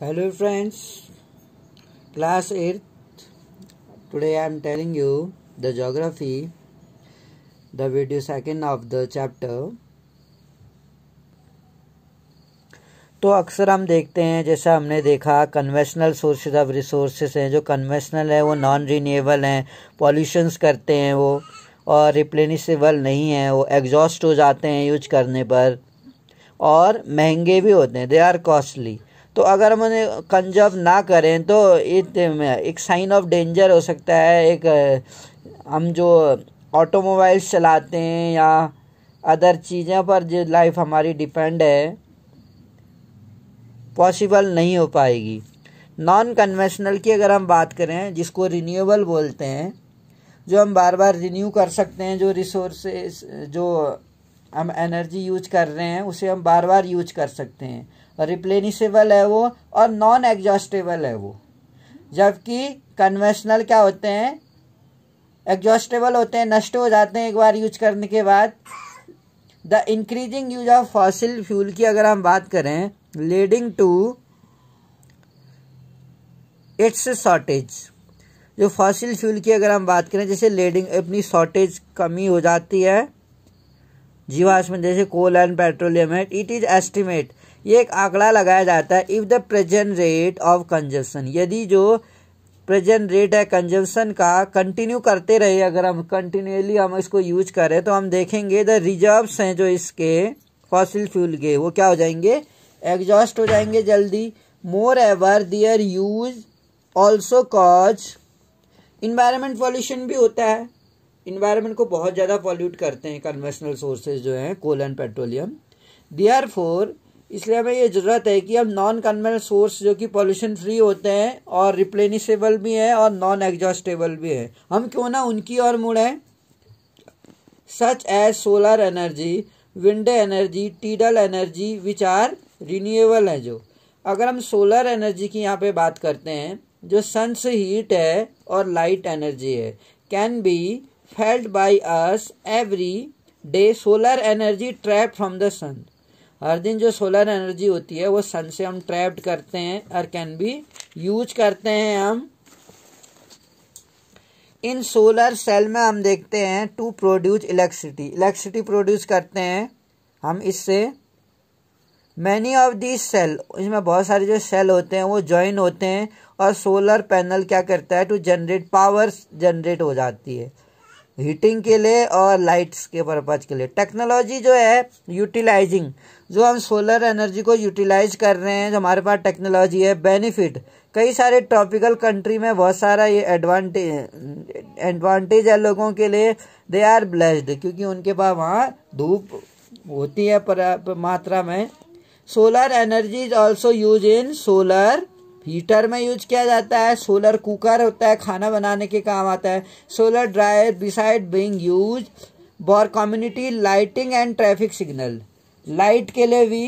hello friends class 8 today i am telling you the geography the video second of the chapter तो अक्सर हम देखते हैं जैसा हमने देखा कन्वेंशनल सोर्सेज ऑफ रिसोर्सेज हैं जो कन्वेंशनल है वो नॉन रीनेबल हैं पॉल्यूशंस करते हैं वो और रिप्लेनिशेबल नहीं है वो एग्जॉस्ट हो जाते हैं यूज करने पर और महंगे भी होते हैं दे आर कॉस्टली तो अगर हम उन्हें कंजर्व ना करें तो एक साइन ऑफ डेंजर हो सकता है एक हम जो ऑटोमोबाइल्स चलाते हैं या अदर चीज़ों पर जो लाइफ हमारी डिपेंड है पॉसिबल नहीं हो पाएगी नॉन कन्वेंशनल की अगर हम बात करें जिसको रिन्यूएबल बोलते हैं जो हम बार बार रिन्यू कर सकते हैं जो रिसोर्सेस जो हम एनर्जी यूज कर रहे हैं उसे हम बार बार यूज कर सकते हैं और रिप्लेनिशेबल है वो और नॉन एग्जॉस्टेबल है वो जबकि कन्वेंशनल क्या होते हैं एग्जॉस्टेबल होते हैं नष्ट हो जाते हैं एक बार यूज करने के बाद the increasing use of fossil fuel की अगर हम बात करें लीडिंग टू इट्स शॉर्टेज जो फॉसिल फ्यूल की अगर हम बात करें जैसे लेडिंग अपनी शॉर्टेज कमी हो जाती है जीवाश्म जैसे कोल एंड पेट्रोलियम है इट इज एस्टिमेट ये एक आंकड़ा लगाया जाता है if the present rate of consumption यदि जो प्रेजेंट रेट है कंजप्शन का कंटिन्यू करते रहे अगर हम कंटिन्यूली हम इसको यूज करें तो हम देखेंगे द रिजर्व हैं जो इसके फॉसिल फ्यूल के वो क्या हो जाएंगे एग्जॉस्ट हो जाएंगे जल्दी moreover their use also cause environment pollution भी होता है इन्वायरमेंट को बहुत ज़्यादा पॉल्यूट करते हैं कन्वेंशनल सोर्सेज जो हैं coal and petroleum are for इसलिए हमें ये ज़रूरत है कि हम नॉन कन्वेंशनल सोर्स जो कि पॉल्यूशन फ्री होते हैं और रिप्लेनिशेबल भी हैं और नॉन एग्जॉस्टेबल भी हैं हम क्यों ना उनकी और मुड़ें such as solar energy wind energy tidal energy which are renewable हैं जो अगर हम सोलर एनर्जी की यहाँ पे बात करते हैं जो सन से हीट है और लाइट एनर्जी है can be fed by us every day solar energy trapped from the sun हर दिन जो सोलर एनर्जी होती है वो सन से हम ट्रैप्ड करते हैं और कैन बी यूज करते हैं हम इन सोलर सेल में हम देखते हैं to produce electricity electricity produce करते हैं हम इससे मैनी ऑफ दिस सेल इसमें बहुत सारे जो सेल होते हैं वो ज्वाइन होते हैं और सोलर पैनल क्या करता है टू जनरेट पावर जनरेट हो जाती है हीटिंग के लिए और लाइट्स के पर्पज के लिए टेक्नोलॉजी जो है यूटिलाइजिंग जो हम सोलर एनर्जी को यूटिलाइज कर रहे हैं जो हमारे पास टेक्नोलॉजी है बेनिफिट कई सारे ट्रॉपिकल कंट्री में बहुत सारा ये एडवांटेज एडवांटेज है लोगों के लिए दे आर ब्लेस्ड क्योंकि उनके पास वहाँ धूप होती है पर, मात्रा में solar energy is also use in solar heater में यूज किया जाता है सोलर कुकर होता है खाना बनाने के काम आता है solar dryer beside being use for community lighting and traffic signal light के लिए भी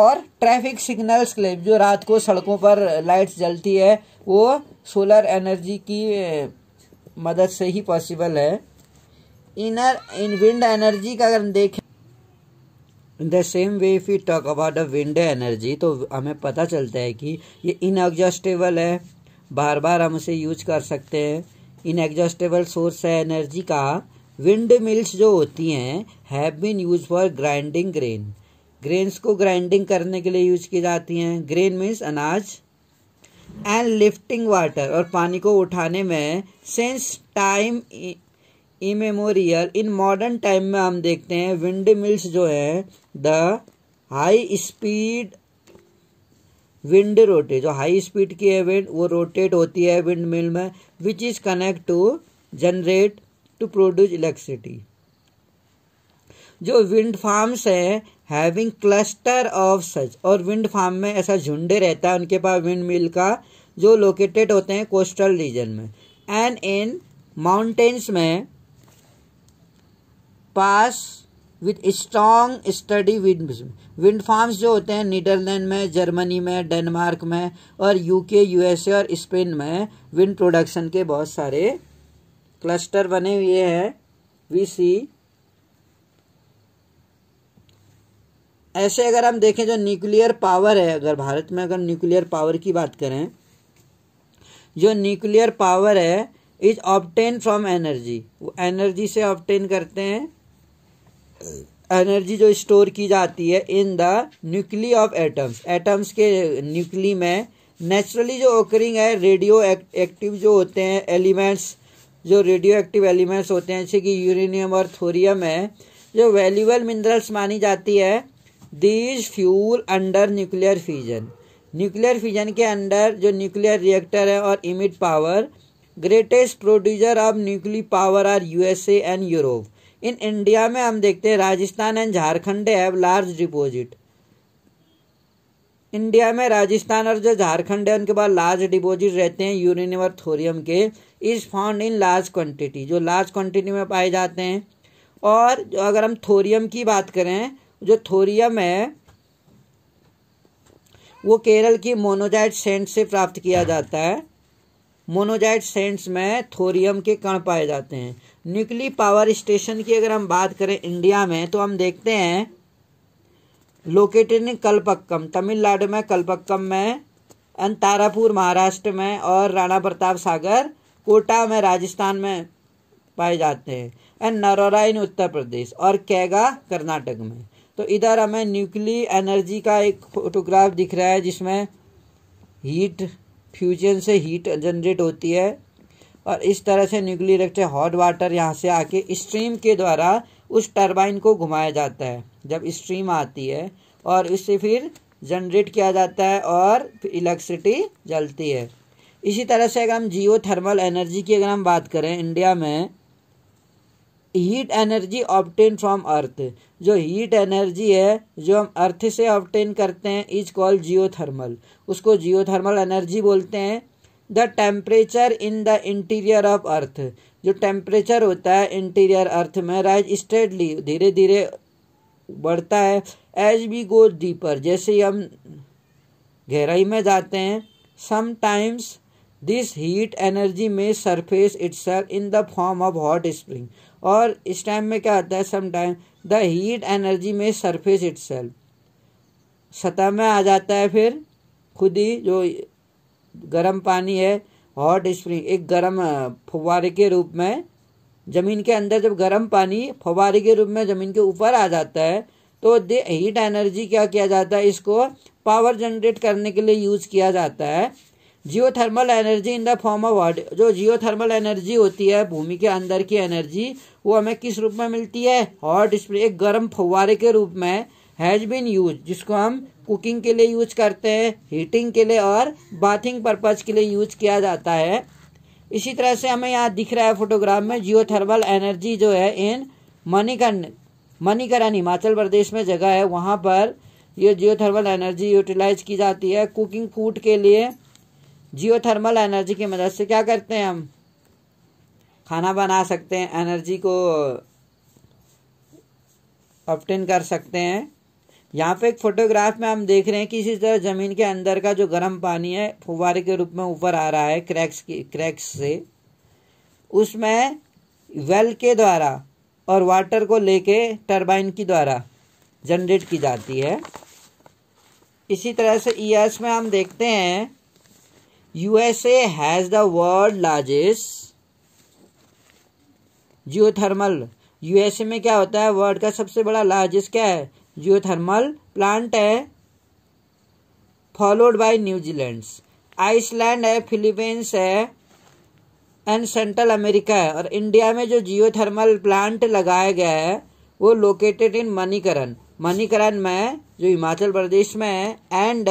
और ट्रैफिक सिग्नल्स के लिए जो रात को सड़कों पर लाइट्स जलती है वो सोलर एनर्जी की मदद से ही पॉसिबल है इनर इन विंड एनर्जी का अगर हम देखें in the same way if you talk about the wind energy तो हमें पता चलता है कि ये इनएग्जॉस्टेबल है बार बार हम उसे यूज कर सकते हैं इनएग्जॉस्टेबल सोर्स है एनर्जी का विंड मिल्स जो होती हैं have been use for grinding grain grains को ग्राइंडिंग करने के लिए यूज की जाती हैं ग्रेन मीन्स अनाज एंड लिफ्टिंग वाटर और पानी को उठाने में since time immemorial in modern time में हम देखते हैं विंड मिल्स जो है the high speed wind rotate जो हाई स्पीड की है विंड वो रोटेट होती है विंड मिल में which is connect to generate to produce electricity जो विंड फार्म्स हैं हैविंग क्लस्टर ऑफ सच और विंड फार्म में ऐसा झुंडे रहता है उनके पास विंड मिल का जो लोकेटेड होते हैं कोस्टल रीजन में एंड इन माउंटेन्स में pass with strong steady wind wind farms जो होते हैं नीदरलैंड में जर्मनी में डेनमार्क में और यूके यूएसए और स्पेन में विंड प्रोडक्शन के बहुत सारे क्लस्टर बने हुए हैं वी सी ऐसे अगर हम देखें जो न्यूक्लियर पावर है अगर भारत में अगर न्यूक्लियर पावर की बात करें जो न्यूक्लियर पावर है इज ऑप्टेन फ्रॉम एनर्जी वो एनर्जी से ऑप्टेन करते हैं एनर्जी जो स्टोर की जाती है in the nuclei of atoms atoms के न्यूक्ली में नेचुरली जो ओकरिंग है रेडियो एक्टिव जो होते हैं एलिमेंट्स जो रेडियो एक्टिव एलिमेंट्स होते हैं जैसे कि यूरेनियम और थोरियम है जो वैल्यूबल मिनरल्स मानी जाती है these fuel under nuclear fission nuclear fission के अंडर जो न्यूक्लियर रिएक्टर है और emit power greatest producer of nuclear power are USA and Europe in India में हम देखते हैं Rajasthan and Jharkhand have large deposit India में राजस्थान और जो झारखंड है उनके पास लार्ज डिपॉजिट रहते हैं यूरेनियम और थोरियम के is found in large quantity जो लार्ज क्वांटिटी में पाए जाते हैं और जो अगर हम थोरियम की बात करें जो थोरियम है वो केरल की मोनोजाइट सेंट से प्राप्त किया जाता है मोनोजाइट सेंट्स में थोरियम के कण पाए जाते हैं न्यूक्ली पावर स्टेशन की अगर हम बात करें इंडिया में तो हम देखते हैं लोकेटेड इन कलपक्कम तमिलनाडु में कलपक्कम में एंड तारापुर महाराष्ट्र में और राणा प्रताप सागर कोटा में राजस्थान में पाए जाते हैं एंड नरोरा इन उत्तर प्रदेश और कैगा कर्नाटक में तो इधर हमें न्यूक्ली एनर्जी का एक फोटोग्राफ दिख रहा है जिसमें हीट फ्यूजन से हीट जनरेट होती है और इस तरह से न्यूक्लियर रिएक्टर हॉट वाटर यहाँ से आके स्ट्रीम के द्वारा उस टरबाइन को घुमाया जाता है जब स्ट्रीम आती है और इससे फिर जनरेट किया जाता है और इलेक्ट्रिसिटी जलती है इसी तरह से अगर हम जियो थर्मल एनर्जी की अगर हम बात करें इंडिया में heat energy obtain from earth जो हीट एनर्जी है जो हम अर्थ से ऑप्टेन करते हैं इज कॉल्ड जियो थर्मल उसको जियो थर्मल एनर्जी बोलते हैं the temperature in the interior of earth जो टेम्परेचर होता है इंटीरियर अर्थ में राइज स्टेडली धीरे धीरे बढ़ता है एज वी गो डीपर जैसे ही हम गहराई में जाते हैं समटाइम्स दिस हीट एनर्जी में surface it's in the form of hot spring और इस टाइम में क्या होता है समटाइम द हीट एनर्जी में सरफेस इट्स सतह में आ जाता है फिर खुद ही जो गर्म पानी है हॉट स्प्रिंग एक गर्म फुवारे के रूप में ज़मीन के अंदर जब गर्म पानी फुवारे के रूप में ज़मीन के ऊपर आ जाता है तो हीट एनर्जी क्या किया जाता है इसको पावर जनरेट करने के लिए यूज़ किया जाता है thermal energy in the form of water जो थर्मल एनर्जी होती है भूमि के अंदर की एनर्जी वो हमें किस रूप में मिलती है हॉट स्प्रिंग एक गर्म फुवारे के रूप में हैज़ बीन यूज जिसको हम कुकिंग के लिए यूज करते हैं हीटिंग के लिए और बाथिंग पर्पज के लिए यूज किया जाता है इसी तरह से हमें यहाँ दिख रहा है फोटोग्राफ में जियो एनर्जी जो है इन मनीकरण मणिकरण हिमाचल प्रदेश में जगह है वहाँ पर ये जियो एनर्जी यूटिलाइज की जाती है कुकिंग फूड के लिए जियो एनर्जी की मदद से क्या करते हैं हम खाना बना सकते हैं एनर्जी को ऑप्टेन कर सकते हैं यहाँ पे एक फोटोग्राफ में हम देख रहे हैं कि इसी तरह जमीन के अंदर का जो गर्म पानी है फुवारे के रूप में ऊपर आ रहा है क्रैक्स की क्रैक्स से उसमें वेल के द्वारा और वाटर को लेके टरबाइन की द्वारा जनरेट की जाती है इसी तरह से ईएस e में हम देखते हैं USA has the world largest geothermal USA में क्या होता है वर्ल्ड का सबसे बड़ा लार्जेस्ट क्या है जियोथर्मल प्लांट है फॉलोड बाय न्यूजीलैंड आइसलैंड है फिलीपींस है एंड सेंट्रल अमेरिका है और इंडिया में जो जियोथर्मल प्लांट लगाया गया है वो लोकेटेड इन मणिकरण मणिकरण में जो हिमाचल प्रदेश में है एंड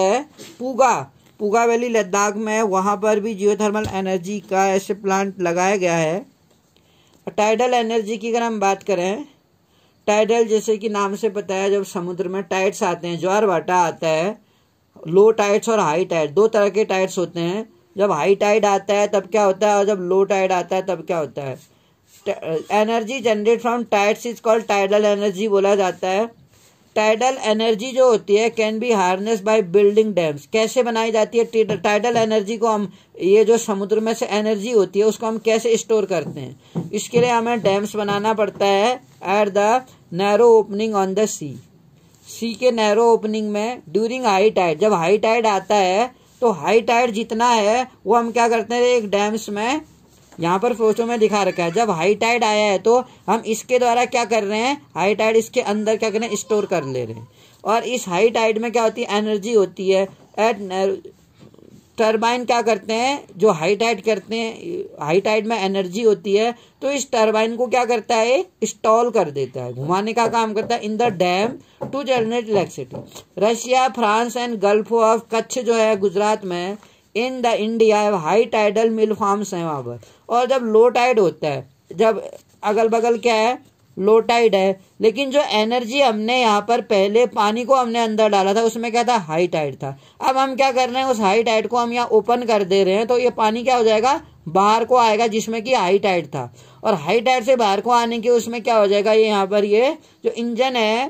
पुगा पूगा वैली लद्दाख में वहाँ पर भी जियोथर्मल एनर्जी का ऐसे प्लांट लगाया गया है टाइडल एनर्जी की अगर हम बात करें टाइडल जैसे कि नाम से बताया जब समुद्र में टाइड्स आते हैं ज्वार वाटा आता है लो टाइड्स और हाई टाइड दो तरह के टाइड्स होते हैं जब हाई टाइड आता है तब क्या होता है और जब लो टाइड आता है तब क्या होता है energy generate from tides is called tidal energy बोला जाता है टाइडल एनर्जी जो होती है can be harness by building dams कैसे बनाई जाती है टाइडल एनर्जी को हम ये जो समुद्र में से एनर्जी होती है उसको हम कैसे स्टोर करते हैं इसके लिए हमें डैम्स बनाना पड़ता है at the narrow opening on the sea sea के नैरो ओपनिंग में ड्यूरिंग हाई टाइड जब हाई टाइड आता है तो हाई टाइड जितना है वो हम क्या करते हैं एक डैम्स में यहाँ पर फोटो में दिखा रखा है जब हाई टाइड आया है तो हम इसके द्वारा क्या कर रहे हैं हाई टाइड इसके अंदर क्या कर रहे हैं स्टोर कर ले रहे हैं और इस हाई टाइड में क्या होती है एनर्जी होती है एट टरबाइन क्या करते हैं जो हाई टाइड करते हैं हाई टाइड में एनर्जी होती है तो इस टरबाइन को क्या करता है स्टॉल कर देता है घुमाने का काम करता है in the dam to generate electricity Russia France and gulf of Kutch जो है गुजरात में in the India high tidal mill farms हैं वहाँ पर और जब लो टाइड होता है जब अगल बगल क्या है लो टाइड है लेकिन जो एनर्जी हमने यहाँ पर पहले पानी को हमने अंदर डाला था उसमें क्या था हाई टाइड था अब हम क्या कर रहे हैं उस हाई टाइड को हम यहाँ ओपन कर दे रहे हैं तो ये पानी क्या हो जाएगा बाहर को आएगा जिसमें कि हाई टाइड था और हाई टाइड से बाहर को आने के उसमें क्या हो जाएगा ये यहाँ पर ये जो इंजन है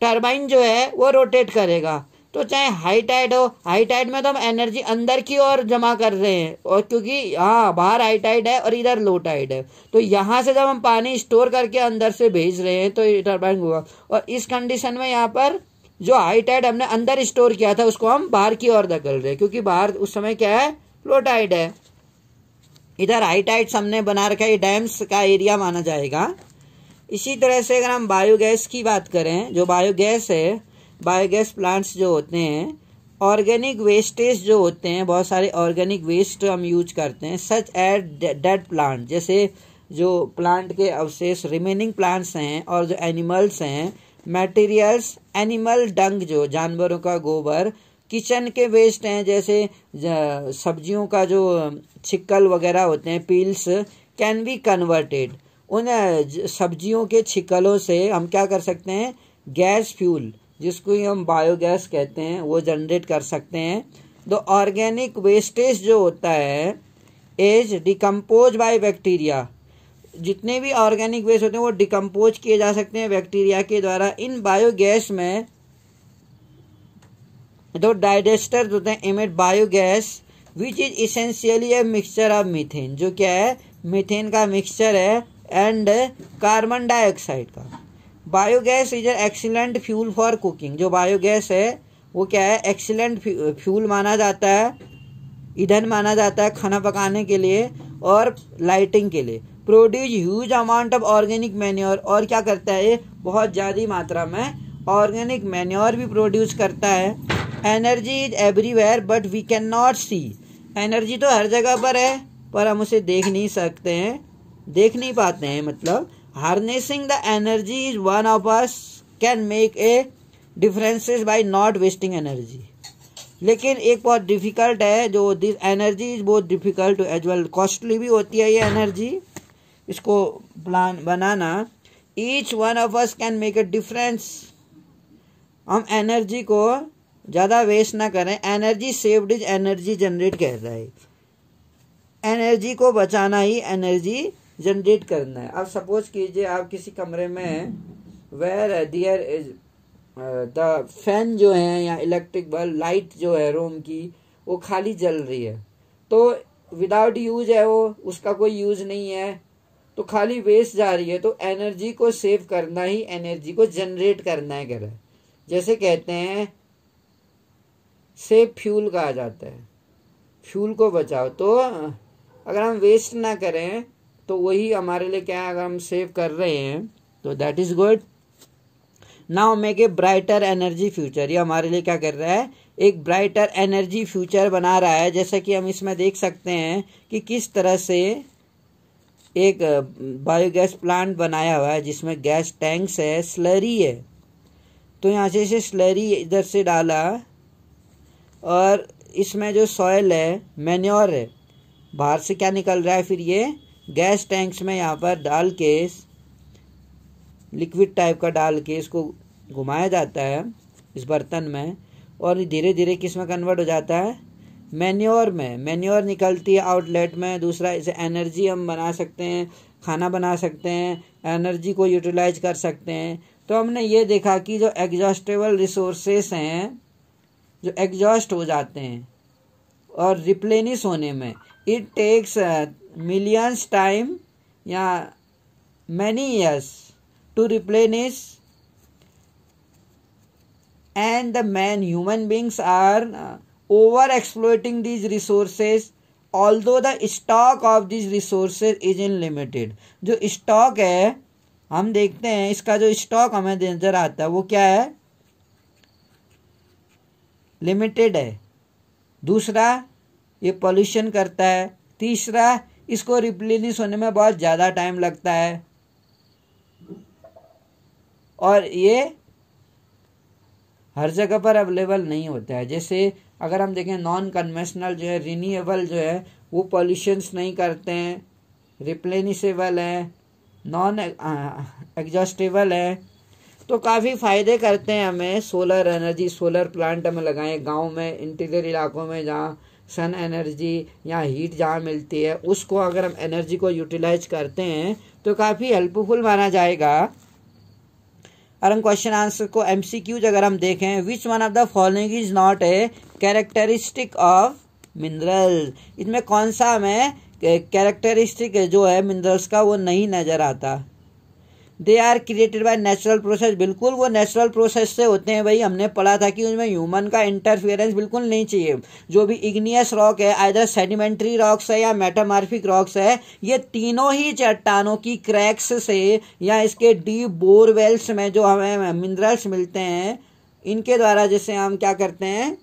टर्बाइन जो है वो रोटेट करेगा तो चाहे हाई टाइड हो हाई टाइड में तो हम एनर्जी अंदर की ओर जमा कर रहे हैं और क्योंकि हाँ बाहर हाई टाइड है और इधर लो टाइड है तो यहाँ से जब हम पानी स्टोर करके अंदर से भेज रहे हैं तो टर्बाइन हुआ और इस कंडीशन में यहाँ पर जो हाई टाइड हमने अंदर स्टोर किया था उसको हम बाहर की ओर धकल रहे हैं क्योंकि बाहर उस समय क्या है लो टाइड है इधर हाई टाइड हमने बना रखा है डैम्स का एरिया माना जाएगा इसी तरह से अगर हम बायोगैस की बात करें जो बायोगैस है बायोगैस प्लांट्स जो होते हैं ऑर्गेनिक वेस्टेज जो होते हैं बहुत सारे ऑर्गेनिक वेस्ट हम यूज करते हैं सच एट डेड प्लांट जैसे जो प्लांट के अवशेष रिमेनिंग प्लांट्स हैं और जो एनिमल्स हैं मटेरियल्स एनिमल डंग जो जानवरों का गोबर किचन के वेस्ट हैं जैसे सब्जियों का जो छिक्कल वगैरह होते हैं पील्स कैन बी कन्वर्टेड उन सब्जियों के छिकलों से हम क्या कर सकते हैं गैस फ्यूल जिसको ही हम बायोगैस कहते हैं वो जनरेट कर सकते हैं तो ऑर्गेनिक वेस्टेज जो होता है इज डिकम्पोज बाय बैक्टीरिया जितने भी ऑर्गेनिक वेस्ट होते हैं वो डिकम्पोज किए जा सकते हैं बैक्टीरिया के द्वारा इन बायोगैस में दो डाइजेस्टर्स होते हैं emit biogas which is essentially a mixture of methane जो क्या है मीथेन का मिक्सचर है एंड कार्बन डाइऑक्साइड का biogas is excellent fuel for cooking जो बायोगैस है वो क्या है एक्सीलेंट फ्यूल माना जाता है ईंधन माना जाता है खाना पकाने के लिए और लाइटिंग के लिए produce huge amount of organic manure और क्या करता है ये बहुत ज़्यादा मात्रा में ऑर्गेनिक मैन्योर भी प्रोड्यूस करता है energy is everywhere but we can not see energy तो हर जगह पर है पर हम उसे देख नहीं सकते हैं देख नहीं पाते हैं मतलब harnessing the energy is one of us can make a differences by not wasting energy लेकिन एक बहुत डिफिकल्ट है जो दिस एनर्जी इज बहुत डिफिकल्ट एज वेल कॉस्टली भी होती है ये एनर्जी इसको प्लान बनाना each one of us can make a difference हम एनर्जी को ज़्यादा वेस्ट ना करें energy saved is energy generate कहता है एनर्जी को बचाना ही एनर्जी जनरेट करना है अब सपोज कीजिए आप किसी कमरे में where there is the fan जो है या इलेक्ट्रिक बल्ब लाइट जो है रूम की वो खाली जल रही है तो विदाउट यूज है वो उसका कोई यूज नहीं है तो खाली वेस्ट जा रही है तो एनर्जी को सेव करना ही एनर्जी को जनरेट करना है करें जैसे कहते हैं सेव फ्यूल कहा जाता है फ्यूल को बचाओ तो अगर हम वेस्ट ना करें तो वही हमारे लिए क्या है अगर हम सेव कर रहे हैं तो that is good now make a brighter energy future ये हमारे लिए क्या कर रहा है एक ब्राइटर एनर्जी फ्यूचर बना रहा है जैसा कि हम इसमें देख सकते हैं कि किस तरह से एक बायोगैस प्लांट बनाया हुआ है जिसमें गैस टैंक्स है स्लरी है तो यहाँ से इसे स्लरी इधर से डाला और इसमें जो सॉयल है मैन्योर है बाहर से क्या निकल रहा है फिर ये गैस टैंक्स में यहाँ पर डाल के लिक्विड टाइप का डाल के इसको घुमाया जाता है इस बर्तन में और धीरे धीरे किस में कन्वर्ट हो जाता है मैन्योर में मैन्योर निकलती है आउटलेट में दूसरा इसे एनर्जी हम बना सकते हैं खाना बना सकते हैं एनर्जी को यूटिलाइज कर सकते हैं तो हमने ये देखा कि जो एग्जॉस्टेबल रिसोर्सेस हैं जो एग्जॉस्ट हो जाते हैं और रिप्लेनिस होने में it takes millions time yeah many years to replenish and the man human beings are uh, over exploiting these resources although the stock of this resources is in limited जो stock है हम देखते हैं इसका जो stock हमें नजर आता है वो क्या है लिमिटेड है दूसरा ये पॉल्यूशन करता है तीसरा इसको रिप्लेनिश होने में बहुत ज़्यादा टाइम लगता है और ये हर जगह पर अवेलेबल नहीं होता है जैसे अगर हम देखें नॉन कन्वेंशनल जो है रिन्यूएबल जो है वो पॉल्यूशंस नहीं करते हैं रिप्लेनिशेबल है नॉन एग्जॉस्टेबल है तो काफ़ी फ़ायदे करते हैं हमें सोलर एनर्जी सोलर प्लांट हमें लगाएं गांव में इंटीरियर इलाकों में जहाँ सन एनर्जी या हीट जहाँ मिलती है उसको अगर हम एनर्जी को यूटिलाइज करते हैं तो काफ़ी हेल्पफुल माना जाएगा और हम क्वेश्चन आंसर को एम सी क्यूज अगर हम देखें which one of the following is not a characteristic of mineral इसमें कौन सा हमें कैरेक्टरिस्टिक जो है मिनरल्स का वो नहीं नज़र आता they are created by natural process बिल्कुल वो नेचुरल प्रोसेस से होते हैं भाई हमने पढ़ा था कि उनमें ह्यूमन का इंटरफियरेंस बिल्कुल नहीं चाहिए जो भी इग्नियस रॉक है आइदर सेडिमेंट्री रॉक्स है या मेटामार्फिक रॉक्स है ये तीनों ही चट्टानों की क्रैक्स से या इसके डीप बोरवेल्स में जो हमें मिनरल्स मिलते हैं इनके द्वारा जैसे हम क्या करते हैं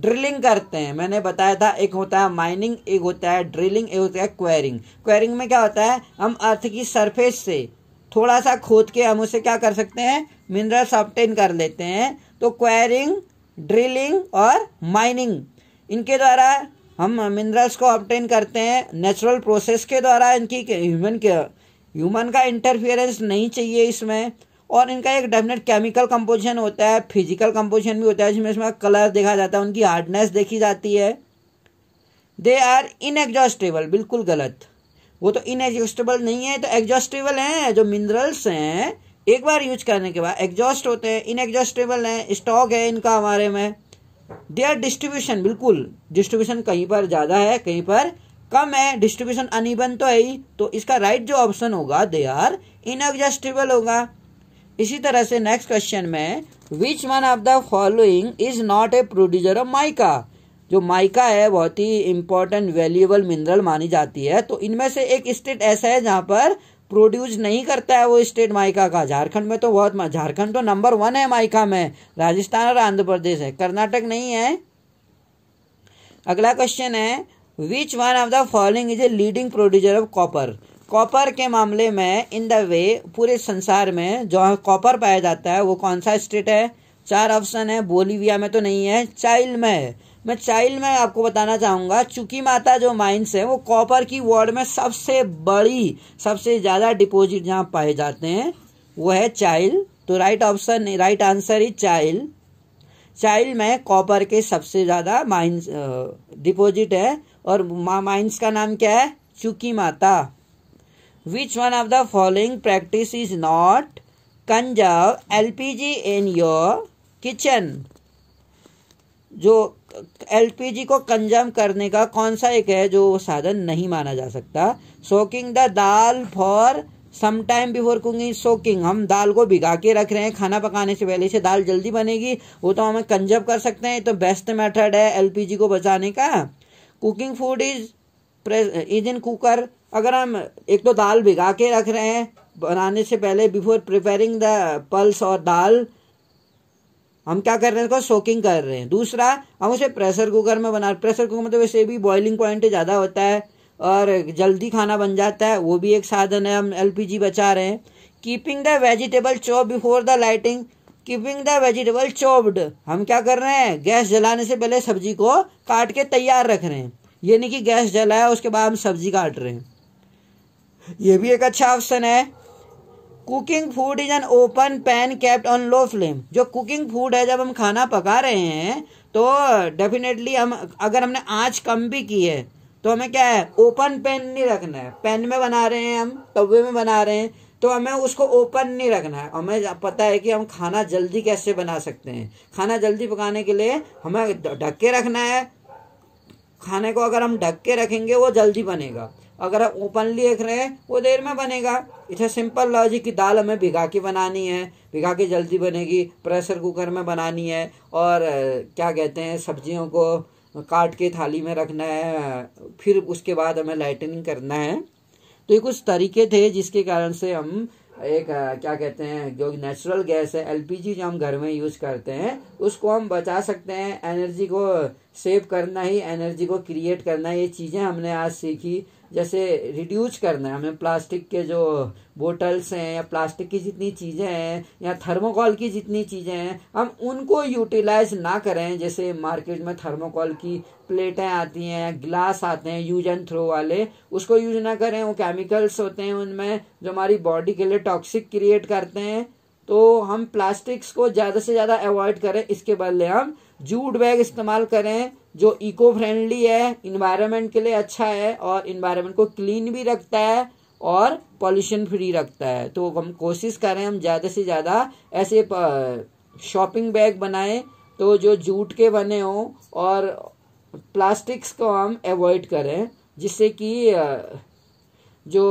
ड्रिलिंग करते हैं मैंने बताया था एक होता है माइनिंग एक होता है ड्रिलिंग एक होता है क्वेरिंग क्वेरिंग में क्या होता है हम अर्थ की सरफेस से थोड़ा सा खोद के हम उसे क्या कर सकते हैं मिनरल्स ऑप्टेन कर लेते हैं तो क्वेरिंग ड्रिलिंग और माइनिंग इनके द्वारा हम मिनरल्स को ऑप्टेन करते हैं नेचुरल प्रोसेस के द्वारा इनकी ह्यूमन के ह्यूमन का इंटरफियरेंस नहीं चाहिए इसमें और इनका एक डेफिनेट केमिकल कंपोजिशन होता है फिजिकल कंपोजिशन भी होता है जिसमें इसमें कलर देखा जाता है उनकी हार्डनेस देखी जाती है दे आर इनएग्जॉस्टेबल बिल्कुल गलत वो तो इनएग्जॉस्टेबल नहीं है तो एग्जॉस्टेबल हैं जो मिनरल्स हैं एक बार यूज करने के बाद एग्जॉस्ट होते हैं इनएग्जॉस्टेबल हैं स्टॉक है इनका हमारे में दे आर डिस्ट्रीब्यूशन बिल्कुल डिस्ट्रीब्यूशन कहीं पर ज़्यादा है कहीं पर कम है डिस्ट्रीब्यूशन अनिबन तो है ही तो इसका राइट जो ऑप्शन होगा दे आर इनएग्जॉस्टेबल होगा इसी तरह से नेक्स्ट क्वेश्चन में which one of the following is not a producer of mica जो माइका है बहुत ही इंपॉर्टेंट वैल्यूएबल मिनरल मानी जाती है तो इनमें से एक स्टेट ऐसा है जहां पर प्रोड्यूस नहीं करता है वो स्टेट माइका का झारखंड में तो बहुत झारखंड तो नंबर वन है माइका में राजस्थान और आंध्र प्रदेश है कर्नाटक नहीं है अगला क्वेश्चन है which one of the following is a leading producer of copper copper के मामले में इन द वे पूरे संसार में जो कॉपर पाया जाता है वो कौन सा स्टेट है चार ऑप्शन है बोलीविया में तो नहीं है चाइल्ड में है मैं चाइल्ड में आपको बताना चाहूंगा चुकी माता जो माइंस है वो कॉपर की वर्ल्ड में सबसे बड़ी सबसे ज़्यादा डिपोजिट जहाँ पाए जाते हैं वो है चाइल्ड तो right option right answer is Chile Chile में कॉपर के सबसे ज़्यादा माइंस डिपोजिट है और माइंस का नाम क्या है चुकी माता which one of the following practice is not conserve lpg in your kitchen जो एलपीजी को कंजर्व करने का कौन सा एक है जो साधन नहीं माना जा सकता soaking the dal for some time before cooking soaking हम दाल को भिगा के रख रहे हैं खाना पकाने से पहले से दाल जल्दी बनेगी वो तो हमें कंजर्व कर सकते हैं तो बेस्ट मेथड है एलपीजी को बचाने का cooking food is engine cooker अगर हम एक तो दाल भिगा के रख रहे हैं बनाने से पहले बिफोर प्रिपेयरिंग द पल्स और दाल हम क्या कर रहे हैं उसको सोकिंग कर रहे हैं दूसरा हम उसे प्रेशर कुकर में बना प्रेशर कुकर में तो वैसे भी बॉइलिंग पॉइंट ज़्यादा होता है और जल्दी खाना बन जाता है वो भी एक साधन है हम एल बचा रहे हैं keeping the vegetable chop before the lighting keeping the vegetable chopped हम क्या कर रहे हैं गैस जलाने से पहले सब्जी को काट के तैयार रख रहे हैं ये नहीं कि गैस जलाया उसके बाद हम सब्जी काट रहे हैं ये भी एक अच्छा ऑप्शन है cooking food is an open pan kept on low flame जो कुकिंग फूड है जब हम खाना पका रहे हैं तो डेफिनेटली हम अगर हमने आँच कम भी की है तो हमें क्या है ओपन पैन नहीं रखना है पैन में बना रहे हैं हम तवे में बना रहे हैं तो हमें उसको ओपन नहीं रखना है हमें पता है कि हम खाना जल्दी कैसे बना सकते हैं खाना जल्दी पकाने के लिए हमें ढक के रखना है खाने को अगर हम ढक के रखेंगे वो जल्दी बनेगा अगर हम ओपनली रख रहे हैं वो देर में बनेगा इसे सिंपल लॉजिक की दाल हमें भिगा के बनानी है भिगा के जल्दी बनेगी प्रेशर कुकर में बनानी है और क्या कहते हैं सब्जियों को काट के थाली में रखना है फिर उसके बाद हमें लाइटनिंग करना है तो ये कुछ तरीके थे जिसके कारण से हम एक क्या कहते हैं जो नेचुरल गैस है एलपीजी जो हम घर में यूज करते हैं उसको हम बचा सकते हैं एनर्जी को सेव करना ही एनर्जी को क्रिएट करना ये चीज़ें हमने आज सीखी जैसे रिड्यूज करना है हमें प्लास्टिक के जो बोटल्स हैं या प्लास्टिक की जितनी चीज़ें हैं या थर्मोकॉल की जितनी चीज़ें हैं हम उनको यूटिलाइज ना करें जैसे मार्केट में थर्मोकॉल की प्लेटें आती हैं ग्लास आते हैं यूज एंड थ्रो वाले उसको यूज ना करें वो केमिकल्स होते हैं उनमें जो हमारी बॉडी के लिए टॉक्सिक क्रिएट करते हैं तो हम प्लास्टिक्स को ज़्यादा से ज़्यादा अवॉइड करें इसके बदले हम जूट बैग इस्तेमाल करें जो इको फ्रेंडली है इन्वायरमेंट के लिए अच्छा है और इन्वायरमेंट को क्लीन भी रखता है और पॉल्यूशन फ्री रखता है तो हम कोशिश करें हम ज़्यादा से ज़्यादा ऐसे शॉपिंग बैग बनाएं तो जो जूट के बने हों और प्लास्टिक्स को हम अवॉइड करें जिससे कि जो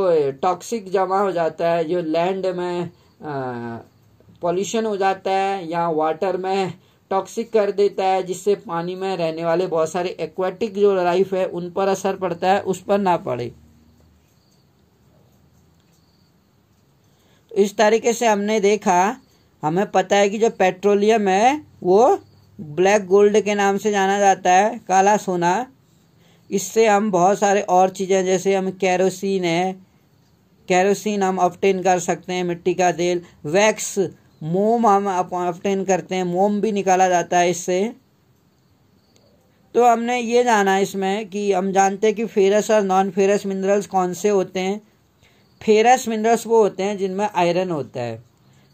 टॉक्सिक जमा हो जाता है जो लैंड में पॉल्यूशन हो जाता है या वाटर में टॉक्सिक कर देता है जिससे पानी में रहने वाले बहुत सारे एक्वाटिक जो लाइफ है उन पर असर पड़ता है उस पर ना पड़े तो इस तरीके से हमने देखा हमें पता है कि जो पेट्रोलियम है वो ब्लैक गोल्ड के नाम से जाना जाता है काला सोना इससे हम बहुत सारे और चीज़ें जैसे हम कैरोसिन है कैरोसिन हम ऑप्टेन कर सकते हैं मिट्टी का तेल वैक्स मोम हम ऑप्टेन करते हैं मोम भी निकाला जाता है इससे तो हमने ये जाना इसमें कि हम जानते हैं कि फेरस और नॉन फेरस मिनरल्स कौन से होते हैं फेरस मिनरल्स वो होते हैं जिनमें आयरन होता है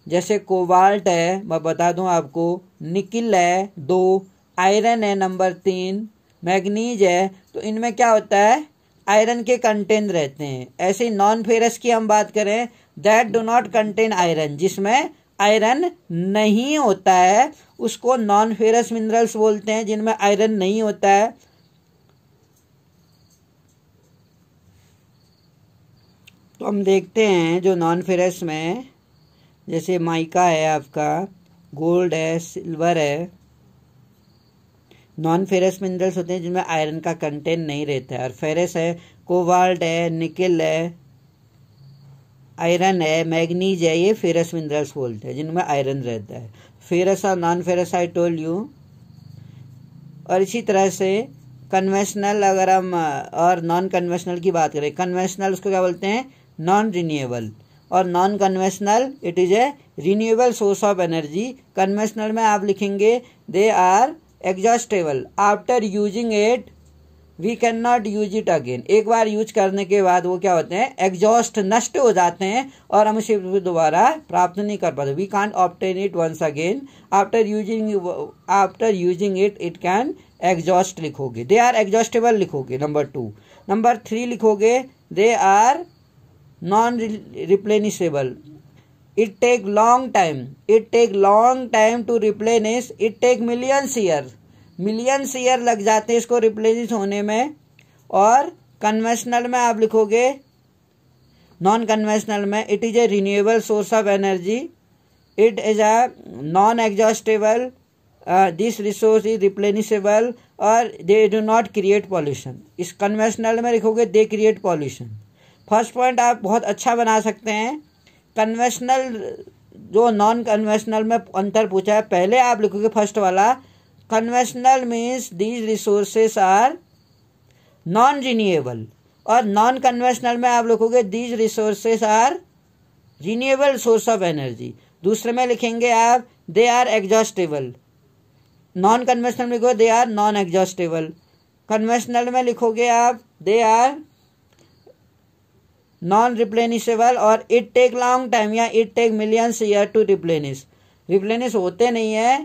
जैसे कोबाल्ट है मैं बता दूं आपको निकिल है दो आयरन है नंबर तीन मैग्नीज है तो इनमें क्या होता है आयरन के कंटेन रहते हैं ऐसे नॉन फेरस की हम बात करें that do not contain iron जिसमें आयरन नहीं होता है उसको नॉन फेरस मिनरल्स बोलते हैं जिनमें आयरन नहीं होता है तो हम देखते हैं जो नॉन फेरस में जैसे माइका है आपका गोल्ड है सिल्वर है नॉन फेरस मिनरल्स होते हैं जिनमें आयरन का कंटेंट नहीं रहता है और फेरस है कोवाल्ट है निकिल है आयरन है मैग्नीज है ये फेरस मिनरल्स बोलते हैं जिनमें आयरन रहता है फेरस और non ferrous I told you और इसी तरह से कन्वेंशनल अगर हम और नॉन कन्वेंशनल की बात करें कन्वेंशनल उसको क्या बोलते हैं नॉन रिन्यूएबल और non conventional it is a renewable source of energy conventional में आप लिखेंगे they are exhaustible after using it we can not use it again एक बार यूज करने के बाद वो क्या होते हैं एग्जॉस्ट नष्ट हो जाते हैं और हम उसे दोबारा प्राप्त नहीं कर पाते we can obtain it once again after using after using it it can exhaust लिखोगे दे आर एग्जॉस्टेबल लिखोगे नंबर टू नंबर थ्री लिखोगे they are non replenishable it take long time it take long time to replenish it take millions year millions year लग जाते हैं इसको replace होने में और कन्वेंशनल में आप लिखोगे नॉन कन्वेंशनल में it is a renewable source of energy it is a non exhaustible this resource is replenishable और they do not create pollution इस कन्वेंशनल में लिखोगे they create pollution first point आप बहुत अच्छा बना सकते हैं कन्वेंशनल जो नॉन कन्वेंशनल में अंतर पूछा है पहले आप लिखोगे फर्स्ट वाला conventional means these resources are non renewable और नॉन कन्वेंशनल में आप लिखोगे these resources are renewable source of energy दूसरे में लिखेंगे आप they are exhaustible non conventional लिखोगे they are non exhaustible conventional में लिखोगे आप दे आर नॉन रिप्लेनिशेबल और इट टेक लॉन्ग टाइम या it take millions year to replenish replenish होते नहीं है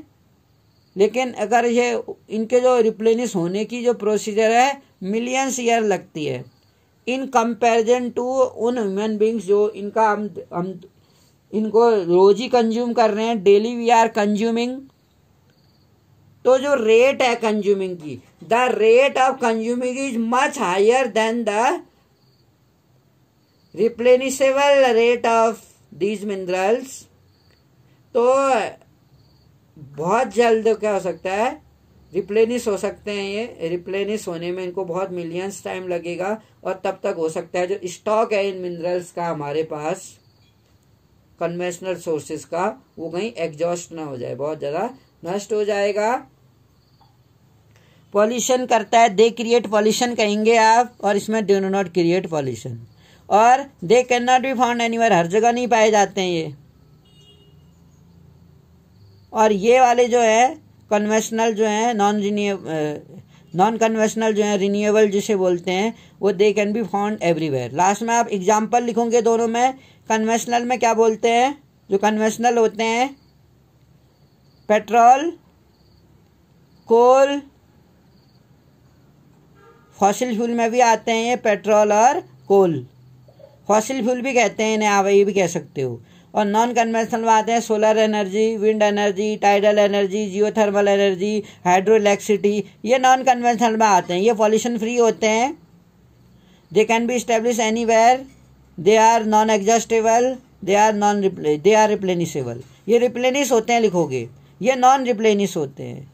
लेकिन अगर ये इनके जो रिप्लेनिश होने की जो प्रोसीजर है मिलियंस ईयर लगती है इन कंपैरिजन टू उन ह्यूमन बींग्स जो इनका हम हम इनको रोज ही कंज्यूम कर रहे हैं डेली वी आर कंज्यूमिंग तो जो रेट है कंज्यूमिंग की the rate of consuming is much higher than the replenishable rate of these minerals तो बहुत जल्द क्या हो सकता है रिप्लेनिश हो सकते हैं ये रिप्लेनिश होने में इनको बहुत मिलियंस टाइम लगेगा और तब तक हो सकता है जो स्टॉक है इन मिनरल्स का हमारे पास कन्वेंशनल सोर्सेस का वो कहीं एग्जॉस्ट ना हो जाए बहुत ज़्यादा नष्ट हो जाएगा पॉल्यूशन करता है दे क्रिएट पॉल्यूशन कहेंगे आप और इसमें डू नॉट क्रिएट पॉल्यूशन और they can not be found anywhere हर जगह नहीं पाए जाते हैं ये और ये वाले जो है कन्वेंशनल जो है नॉन रिन्यू नॉन कन्वेंशनल जो है रिन्यूएबल जिसे बोलते हैं वो they can be found everywhere last में आप एग्जाम्पल लिखोगे दोनों में कन्वेंशनल में क्या बोलते हैं जो कन्वेंशनल होते हैं पेट्रोल कोल फॉसिल फ्यूल में भी आते हैं ये पेट्रोल और कोल फॉसिल फ्यूल भी कहते हैं इन्हें आप ये भी कह सकते हो और नॉन कन्वेंशनल में आते हैं solar energy wind energy tidal energy geothermal energy hydroelectricity ये नॉन कन्वेंशनल में आते हैं ये पॉल्यूशन फ्री होते हैं they can be establish anywhere they are non exhaustible they are non रिप्ले दे आर रिप्लेनिशेबल ये रिप्लेनिश होते हैं लिखोगे ये नॉन रिप्लेनिश होते हैं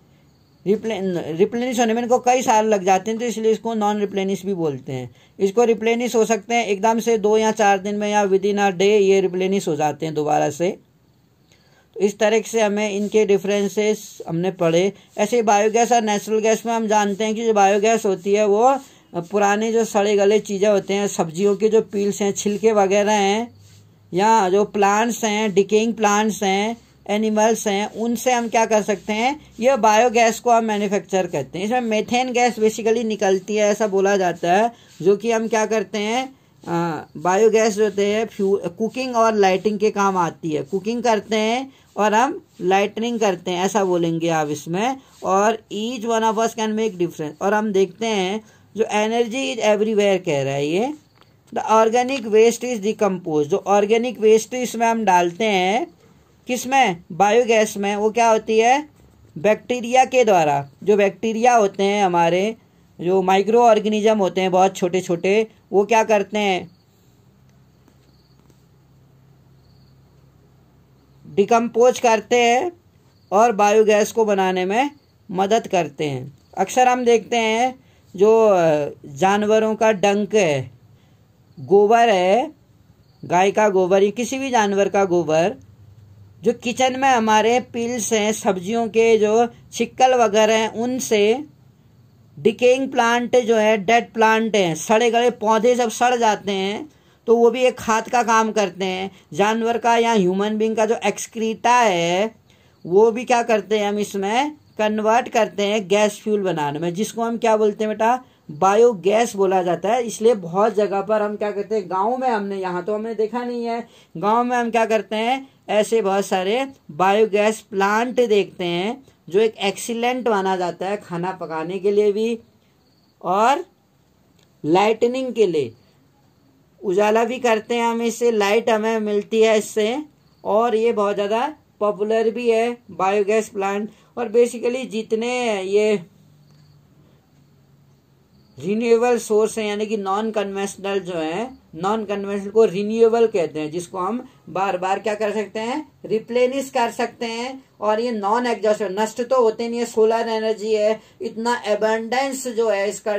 रिप्लेनिश होने में इनको कई साल लग जाते हैं तो इसलिए इसको नॉन रिप्लेनिश भी बोलते हैं इसको रिप्लेनिश हो सकते हैं एकदम से दो या चार दिन में या विद इन अ डे ये रिप्लेनिश हो जाते हैं दोबारा से तो इस तरह से हमें इनके डिफरेंसेस हमने पढ़े ऐसे बायोगैस और नेचुरल गैस में हम जानते हैं कि जो बायोगैस होती है वो पुराने जो सड़े गले चीज़ें होते हैं सब्जियों के जो पील्स हैं छिलके वगैरह हैं या जो प्लांट्स हैं डिकेइंग प्लांट्स हैं एनिमल्स हैं उनसे हम क्या कर सकते हैं यह बायोगैस को हम मैन्युफैक्चर करते हैं इसमें मेथेन गैस बेसिकली निकलती है ऐसा बोला जाता है जो कि हम क्या करते हैं बायोगैस जो होते हैं फ्यू कुकिंग और लाइटिंग के काम आती है कुकिंग करते हैं और हम लाइटनिंग करते हैं ऐसा बोलेंगे आप इसमें और each one of us can make difference और हम देखते हैं जो एनर्जी इज एवरीवेयर कह रहा है ये the organic waste is decompose जो ऑर्गेनिक वेस्ट इसमें हम डालते हैं किसमें बायोगैस में वो क्या होती है बैक्टीरिया के द्वारा जो बैक्टीरिया होते हैं हमारे जो माइक्रो ऑर्गेनिज्म होते हैं बहुत छोटे छोटे वो क्या करते हैं डिकम्पोज करते हैं और बायोगैस को बनाने में मदद करते हैं अक्सर हम देखते हैं जो जानवरों का डंक है गोबर है गाय का गोबर या किसी भी जानवर का गोबर जो किचन में हमारे पिल्स हैं सब्जियों के जो छिक्कल वगैरह हैं उनसे डिकेइंग प्लांट जो है डेड प्लांट हैं सड़े गड़े पौधे जब सड़ जाते हैं तो वो भी एक खाद का काम करते हैं जानवर का या ह्यूमन बींग का जो एक्सक्रीटा है वो भी क्या करते हैं हम इसमें कन्वर्ट करते हैं गैस फ्यूल बनाने में जिसको हम क्या बोलते हैं बेटा बायोगैस बोला जाता है इसलिए बहुत जगह पर हम क्या करते हैं गांव में हमने यहाँ तो हमने देखा नहीं है गांव में हम क्या करते हैं ऐसे बहुत सारे बायोगैस प्लांट देखते हैं जो एक एक्सीलेंट माना जाता है खाना पकाने के लिए भी और लाइटनिंग के लिए उजाला भी करते हैं हम इससे लाइट हमें मिलती है इससे और ये बहुत ज़्यादा पॉपुलर भी है बायोगैस प्लांट और बेसिकली जितने ये रिन्यूएबल सोर्स है यानी कि नॉन कन्वेंशनल जो है नॉन कन्वेंशनल को रिन्यूएबल कहते हैं जिसको हम बार बार क्या कर सकते हैं रिप्लेनिश कर सकते हैं और ये नॉन एग्जॉस्ट नष्ट तो होते नहीं है सोलर एनर्जी है इतना एबंडेंस जो है इसका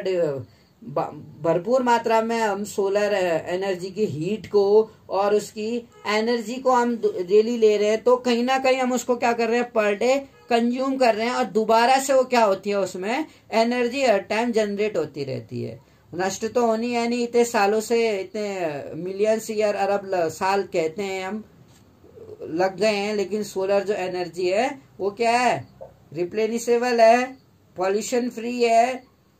भरपूर मात्रा में हम सोलर एनर्जी की हीट को और उसकी एनर्जी को हम डेली ले रहे हैं तो कहीं ना कहीं हम उसको क्या कर रहे हैं पर डे कंज्यूम कर रहे हैं और दोबारा से वो क्या होती है उसमें एनर्जी हर टाइम जनरेट होती रहती है नष्ट तो होनी है नहीं इतने सालों से इतने मिलियंस ईयर अरब साल कहते हैं हम लग गए हैं लेकिन सोलर जो एनर्जी है वो क्या है रिप्लेनिसेबल है पॉल्यूशन फ्री है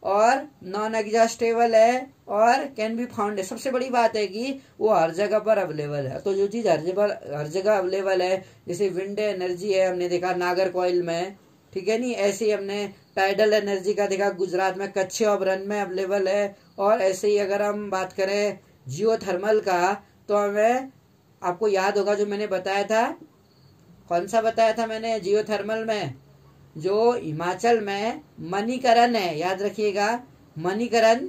और नॉन एग्जॉस्टेबल है और कैन बी फाउंड सबसे बड़ी बात है कि वो हर जगह पर अवेलेबल है तो जो चीज़ हर जगह हर जगह अवेलेबल है जैसे विंड एनर्जी है हमने देखा नागर कोयल में ठीक है नहीं ऐसे ही हमने पैडल एनर्जी का देखा गुजरात में कच्चे और रन में अवेलेबल है और ऐसे ही अगर हम बात करें जियो थर्मल का तो हमें आपको याद होगा जो मैंने बताया था कौन सा बताया था मैंने जियो थर्मल में जो हिमाचल में मणिकरण है याद रखिएगा मणिकरण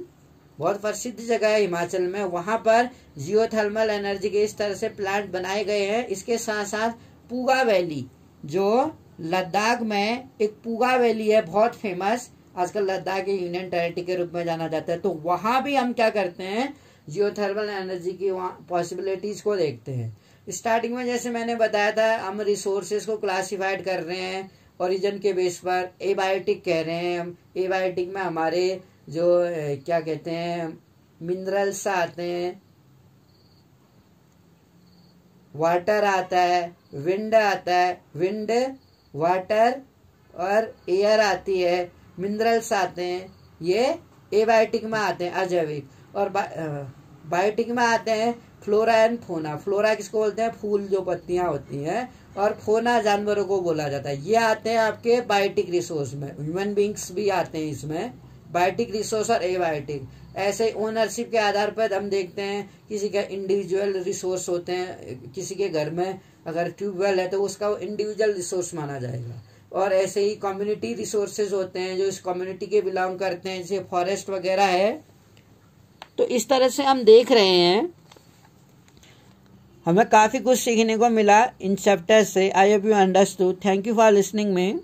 बहुत प्रसिद्ध जगह है हिमाचल में वहां पर जियोथर्मल एनर्जी के इस तरह से प्लांट बनाए गए हैं इसके साथ साथ पुगा वैली जो लद्दाख में एक पुगा वैली है बहुत फेमस आजकल लद्दाख के यूनियन टेरिटरी के रूप में जाना जाता है तो वहां भी हम क्या करते हैं जियोथर्मल एनर्जी की पॉसिबिलिटीज को देखते हैं स्टार्टिंग में जैसे मैंने बताया था हम रिसोर्सेज को क्लासिफाइड कर रहे हैं ओरिजन के बेस पर एबायोटिक कह रहे हैं हम एबायोटिक में हमारे जो क्या कहते हैं मिनरल्स आते हैं वाटर आता है विंड आता है विंड वाटर और एयर आती है मिनरल्स आते हैं ये एबायोटिक में आते हैं अजैविक और बायोटिक में आते हैं फ्लोरा एंड फोना फ्लोरा किसको बोलते हैं फूल जो पत्तियां होती हैं और खोना जानवरों को बोला जाता है ये आते हैं आपके बायोटिक रिसोर्स में ह्यूमन बींग्स भी आते हैं इसमें बायोटिक रिसोर्स और एबायोटिक ऐसे ओनरशिप के आधार पर हम देखते हैं किसी का इंडिविजुअल रिसोर्स होते हैं किसी के घर में अगर ट्यूबवेल है तो उसका वो इंडिविजुअल रिसोर्स माना जाएगा और ऐसे ही कम्युनिटी रिसोर्सेज होते हैं जो इस कम्युनिटी के बिलोंग करते हैं जैसे फॉरेस्ट वगैरह है तो इस तरह से हम देख रहे हैं हमें काफ़ी कुछ सीखने को मिला इन चैप्टर से I hope you understood thank you for listening में